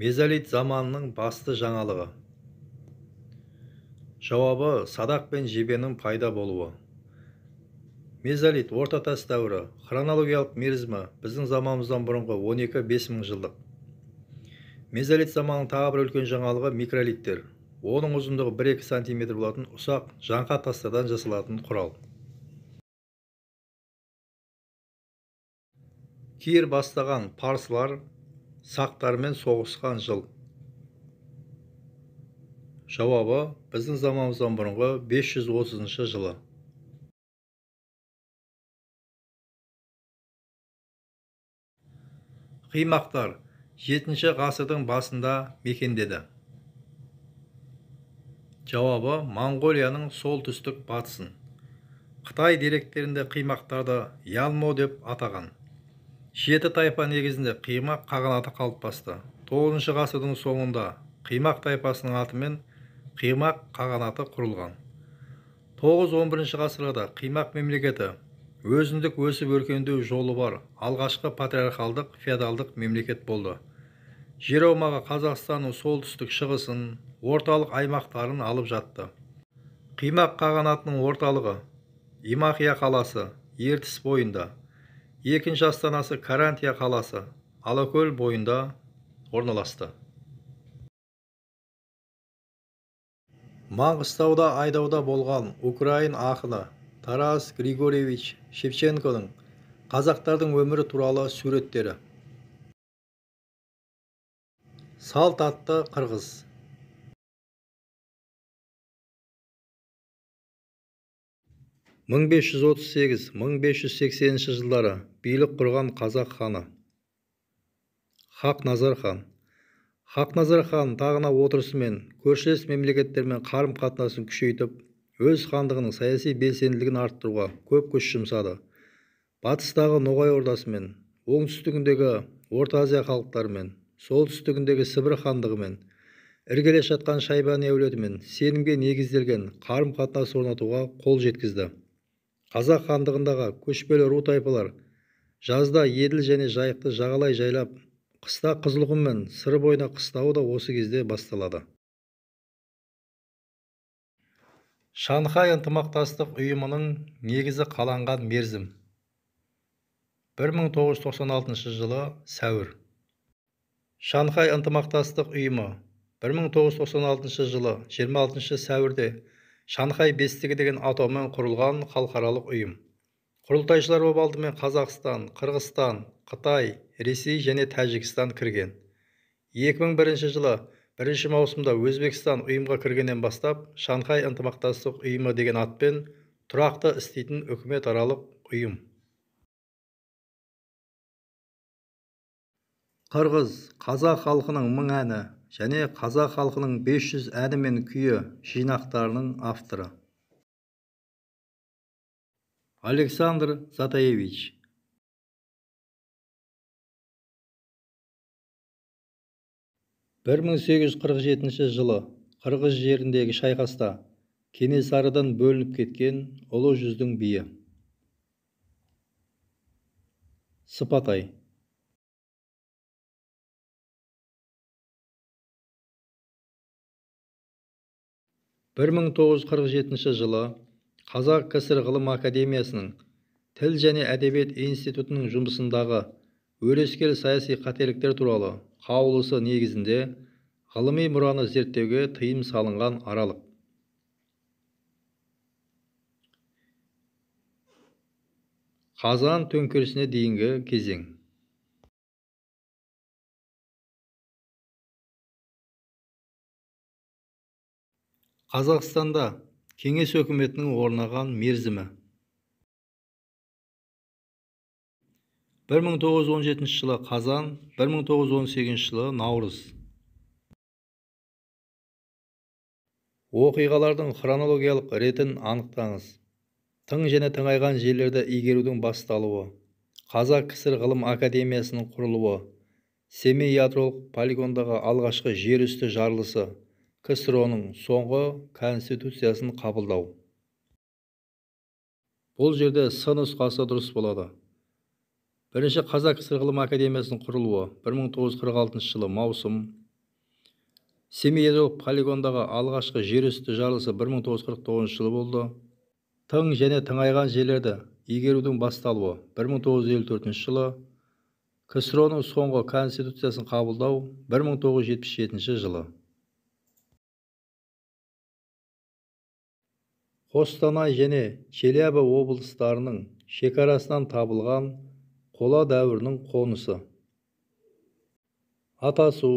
мезолит заманының басты жаңалығы жауабы садақ пен жебенің пайда болуы мезолит орта тас дәуірі хронологиялық мерзімі біздің заманымыздан бұрынғы 12-5 мың жылдық мезолит заманының тағы бір үлкен жаңалығы микролиттер оның ұзындығы 1-2 см болатын ұсақ жаңқа тастардан жасалатын құрал кир бастаған парсылар сақтармен соғысқан жыл жауабы біздің заманымыздан бұрынғы 530 жылы қимақтар 7 ғасырдың басында мекендеді жауабы моңғолияның солтүстік батысын қытай деректерінде қимақтарды ялмо деп атаған жеті тайпа негізінде қимақ қағанаты басты. 9-шы ғасырдың соңында қимақ тайпасының атымен қимақ қағанаты құрылған 9-11 ғасырларда қимақ мемлекеті өзіндік өсіп өркендеу жолы бар алғашқы патриархалдық феодалдық мемлекет болды жер аумағы қазақстанның солтүстік шығысын орталық аймақтарын алып жатты қимақ қағанатының орталығы имахия қаласы ертіс бойында екінші астанасы карантия қаласы алакөл бойында орналасты маңғыстауда айдауда болған украин ақыны тарас григорьевич шевченконың қазақтардың өмірі туралы сүреттері. салт атты қырғыз 1538-1580 жылдары билік құрған қазақ ханы хақназар хан хақназар хан тағына отырысымен көршілес мемлекеттермен қарым-қатынасын күшейтіп өз хандығының саяси белсенділігін арттыруға көп күш жұмсады батыстағы ноғай ордасымен оңтүстігіндегі орта азия халықтарымен солтүстігіндегі сібір хандығымен іргелес жатқан шайбани әулетімен сенімге негізделген қарым-қатынас орнатуға қол жеткізді қазақ хандығындағы көшпелі ру тайпалар жазда еділ және жайықты жағалай жайлап қыста қызылқұм мен сыр бойына қыстауы да осы кезде басталады шанхай ынтымақтастық ұйымының негізі қаланған мерзім 1996 жылы сәуір шанхай ынтымақтастық ұйымы 1996 жылы 26 сәуірде шанхай бестігі деген атаумен құрылған халықаралық ұйым құрылтайшылар боп алдымен қазақстан қырғызстан қытай ресей және тәжікстан кірген 2001 жылы бірінші маусымда өзбекстан ұйымға кіргеннен бастап шанхай ынтымақтастық ұйымы деген атпен тұрақты істейтін үкімет аралық ұйым қырғыз қазақ халқының мың әні және қазақ халқының 500 әні мен күйі жинақтарының авторы александр затаевич бір жылы қырғыз жеріндегі шайқаста кенесарыдан бөлініп кеткен ұлы жүздің биі сыпатай бір мың жылы қазақ кср ғылым академиясының тіл және әдебиет институтының жұмысындағы өрескел саяси қателіктер туралы қаулысы негізінде ғылыми мұраны зерттеуге тыйым салынған аралық қазан төңкерісіне дейінгі кезең қазақстанда кеңес өкіметінің орнаған мерзімі 1917 жылы қазан 1918 жылы наурыз оқиғалардың хронологиялық ретін анықтаңыз тың және тыңайған жерлерді игерудің басталуы қазақ кср ғылым академиясының құрылуы семей ядролық полигондағы алғашқы жер үсті жарылысы ксро ның соңғы конституциясын қабылдау бұл жерде с нұсқасы дұрыс болады бірінші қазақ кср ғылым академиясының құрылуы 1946 жылы маусым семей ядролық полигондағы алғашқы жер үсті жарылысы 1949 жылы болды тың және тыңайған жерлерді игерудің басталуы 1954 жылы ксро ның соңғы конституциясын қабылдау 1977 жылы қостанай және челябі облыстарының шекарасынан табылған қола дәуірінің қонысы атасу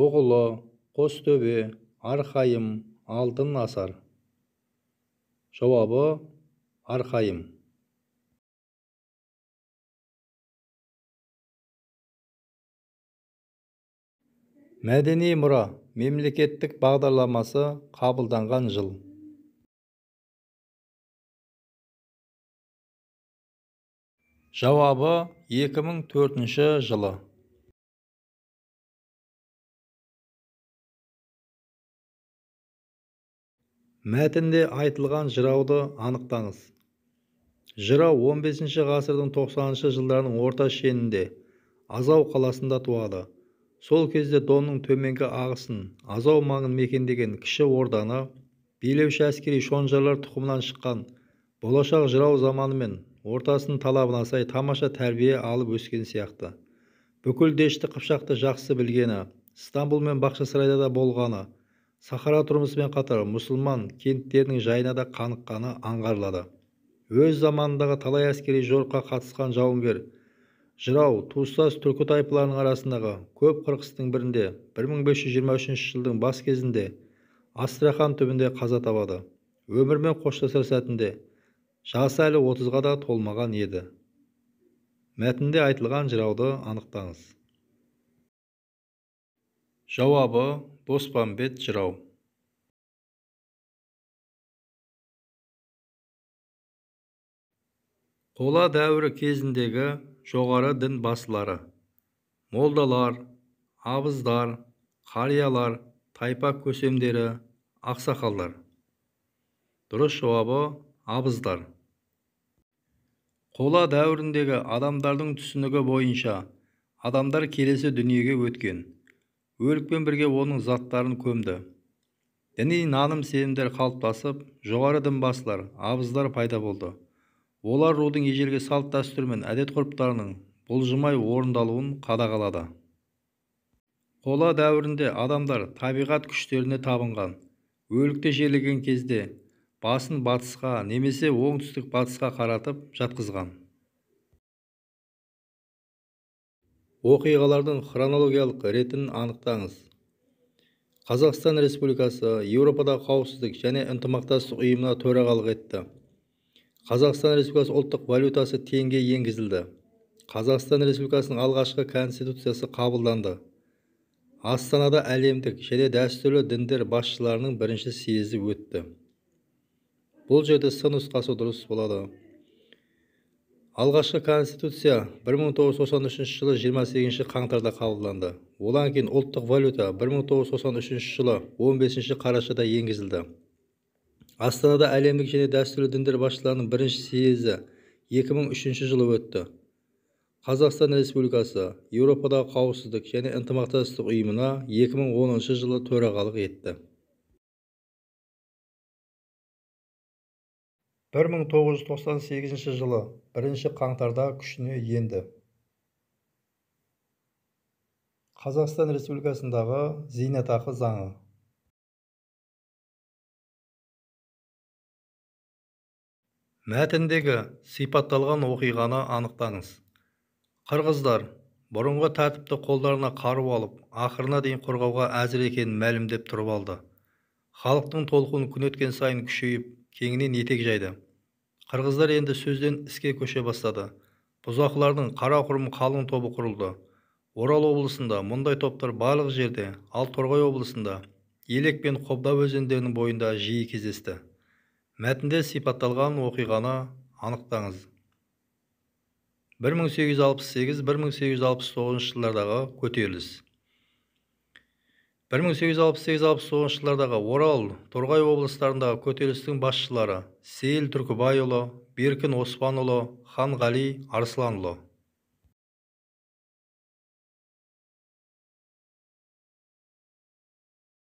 бұғылы қостөбе арқайым алтын асар жауабы арқайым мәдени мұра мемлекеттік бағдарламасы қабылданған жыл жауабы 2004 жылы мәтінде айтылған жырауды анықтаңыз жырау 15 ғасырдың 90 жылдарының орта шенінде азау қаласында туады сол кезде донның төменгі ағысын азау маңын мекендеген кіші орданы билеуші әскери шонжарлар тұқымынан шыққан болашақ жырау заманымен ортасының талабына сай тамаша тәрбие алып өскен сияқты бүкіл дешті қыпшақты жақсы білгені стамбул мен бақшасарайда да болғаны сахара тұрмысымен қатар мұсылман кенттерінің жайына да қаныққаны аңғарылады өз заманындағы талай әскери жорыққа қатысқан жауынгер жырау туыстас түркі тайпаларының арасындағы көп қырқыстың бірінде 1523 жылдың бас кезінде астрахан түбінде қаза табады өмірмен қоштасар сәтінде жасы әлі отызға да толмаған еді мәтінде айтылған жырауды анықтаңыз жауабы Боспанбет жырау қола дәуірі кезіндегі жоғары дін басылары молдалар абыздар қариялар тайпа көсемдері ақсақалдар дұрыс жауабы абыздар қола дәуіріндегі адамдардың түсінігі бойынша адамдар келесі дүниеге өткен өлікпен бірге оның заттарын көмді діни наным сенімдер қалыптасып жоғары дінбасылар абыздар пайда болды олар рудың ежелгі салт дәстүр мен әдет ғұрыптарының бұлжымай орындалуын қадағалады қола дәуірінде адамдар табиғат күштеріне табынған өлікті жерлеген кезде басын батысқа немесе оңтүстік батысқа қаратып жатқызған оқиғалардың хронологиялық ретін анықтаңыз қазақстан республикасы еуропада қауіпсіздік және ынтымақтастық ұйымына төрағалық етті қазақстан республикасы ұлттық валютасы теңге енгізілді қазақстан республикасының алғашқы конституциясы қабылданды астанада әлемдік және дәстүрлі діндер басшыларының бірінші съезі өтті бұл жерде сын нұсқасы дұрыс болады алғашқы конституция 1993 жылы 28 қаңтарда қабылданды одан кейін ұлттық валюта 1993 жылы 15 қарашада енгізілді астанада әлемдік және дәстүрлі діндер басшыларының бірінші съезі 2003 жылы өтті Қазақстан Республикасы Еуропадағы қауіпсіздік және ынтымақтастық ұйымына 2010 жылы төрағалық етті 1998 мың тоғыз жылы бірінші қаңтарда күшіне енді қазақстан республикасындағы зейнетақы заңы мәтіндегі сипатталған оқиғаны анықтаңыз қырғыздар бұрынғы тәртіпті қолдарына қару алып ақырына дейін қорғауға әзір екенін мәлімдеп тұрып алды халықтың толқуын күн өткен сайын күшейіп кеңінен етек жайды қырғыздар енді сөзден іске көше бастады бұзақылардың қара құрым қалың тобы құрылды орал облысында мұндай топтар барлық жерде ал торғай облысында елек пен қобда өзендерінің бойында жиі кездесті мәтінде сипатталған оқиғаны анықтаңыз 1868-1869 жылдардағы көтеріліс 1868-69 жылдардағы Орал, Торғай облыстарындағы көтерілістің басшылары Сейіл Түркібайұлы, Беркін Оспанұлы, Ханғали Арсланұлы